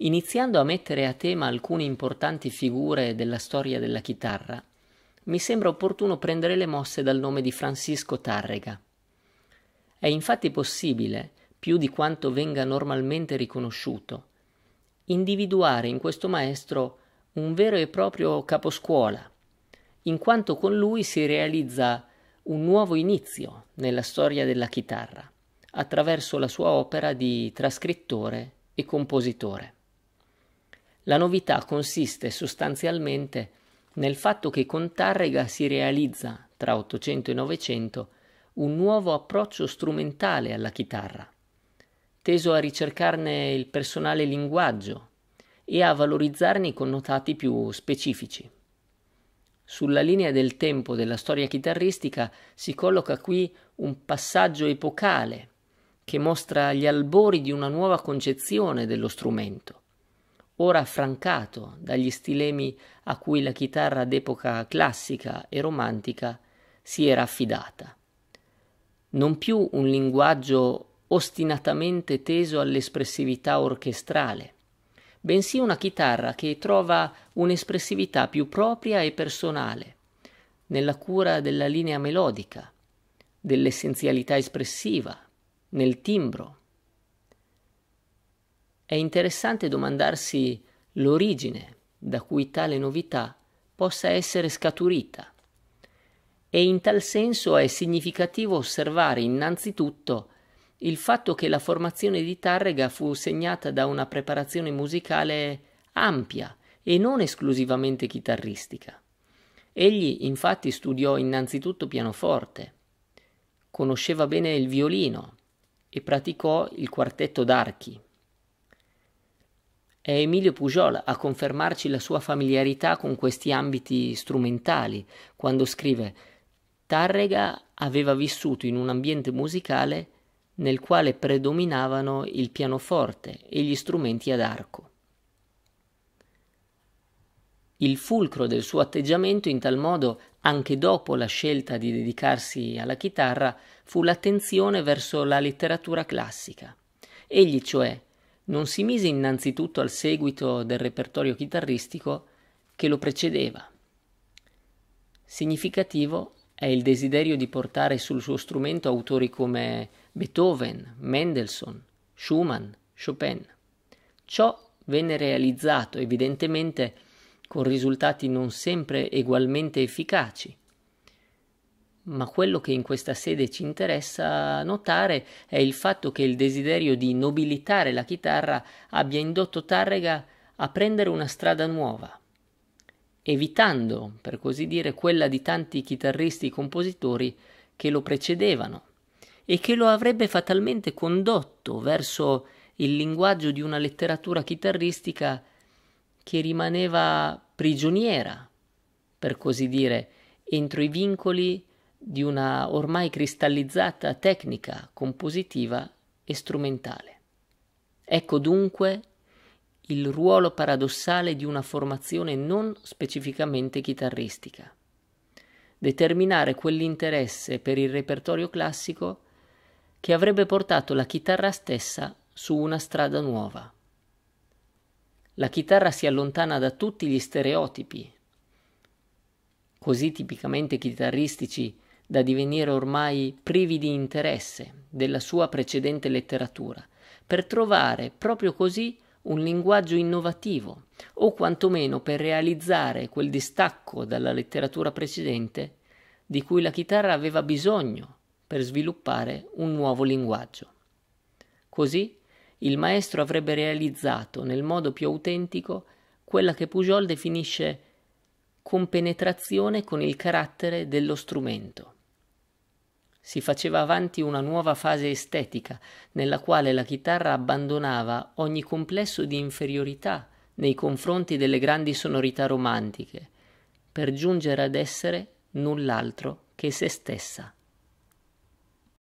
iniziando a mettere a tema alcune importanti figure della storia della chitarra, mi sembra opportuno prendere le mosse dal nome di Francisco Tarrega. È infatti possibile, più di quanto venga normalmente riconosciuto, individuare in questo maestro un vero e proprio caposcuola, in quanto con lui si realizza un nuovo inizio nella storia della chitarra, attraverso la sua opera di trascrittore e compositore. La novità consiste sostanzialmente nel fatto che con Tarrega si realizza, tra 800 e 900, un nuovo approccio strumentale alla chitarra, teso a ricercarne il personale linguaggio e a valorizzarne i connotati più specifici. Sulla linea del tempo della storia chitarristica si colloca qui un passaggio epocale che mostra gli albori di una nuova concezione dello strumento, ora affrancato dagli stilemi a cui la chitarra d'epoca classica e romantica si era affidata. Non più un linguaggio ostinatamente teso all'espressività orchestrale, bensì una chitarra che trova un'espressività più propria e personale, nella cura della linea melodica, dell'essenzialità espressiva, nel timbro, è interessante domandarsi l'origine da cui tale novità possa essere scaturita. E in tal senso è significativo osservare innanzitutto il fatto che la formazione di Tarrega fu segnata da una preparazione musicale ampia e non esclusivamente chitarristica. Egli infatti studiò innanzitutto pianoforte, conosceva bene il violino e praticò il quartetto d'archi. È Emilio Pujol a confermarci la sua familiarità con questi ambiti strumentali, quando scrive Tarrega aveva vissuto in un ambiente musicale nel quale predominavano il pianoforte e gli strumenti ad arco. Il fulcro del suo atteggiamento in tal modo, anche dopo la scelta di dedicarsi alla chitarra, fu l'attenzione verso la letteratura classica. Egli, cioè, non si mise innanzitutto al seguito del repertorio chitarristico che lo precedeva. Significativo è il desiderio di portare sul suo strumento autori come Beethoven, Mendelssohn, Schumann, Chopin. Ciò venne realizzato evidentemente con risultati non sempre egualmente efficaci, ma quello che in questa sede ci interessa notare è il fatto che il desiderio di nobilitare la chitarra abbia indotto Tarrega a prendere una strada nuova, evitando, per così dire, quella di tanti chitarristi compositori che lo precedevano e che lo avrebbe fatalmente condotto verso il linguaggio di una letteratura chitarristica che rimaneva prigioniera, per così dire, entro i vincoli di una ormai cristallizzata tecnica compositiva e strumentale. Ecco dunque il ruolo paradossale di una formazione non specificamente chitarristica. Determinare quell'interesse per il repertorio classico che avrebbe portato la chitarra stessa su una strada nuova. La chitarra si allontana da tutti gli stereotipi, così tipicamente chitarristici da divenire ormai privi di interesse della sua precedente letteratura, per trovare proprio così un linguaggio innovativo, o quantomeno per realizzare quel distacco dalla letteratura precedente di cui la chitarra aveva bisogno per sviluppare un nuovo linguaggio. Così il maestro avrebbe realizzato nel modo più autentico quella che Pujol definisce compenetrazione con il carattere dello strumento si faceva avanti una nuova fase estetica, nella quale la chitarra abbandonava ogni complesso di inferiorità nei confronti delle grandi sonorità romantiche, per giungere ad essere null'altro che se stessa.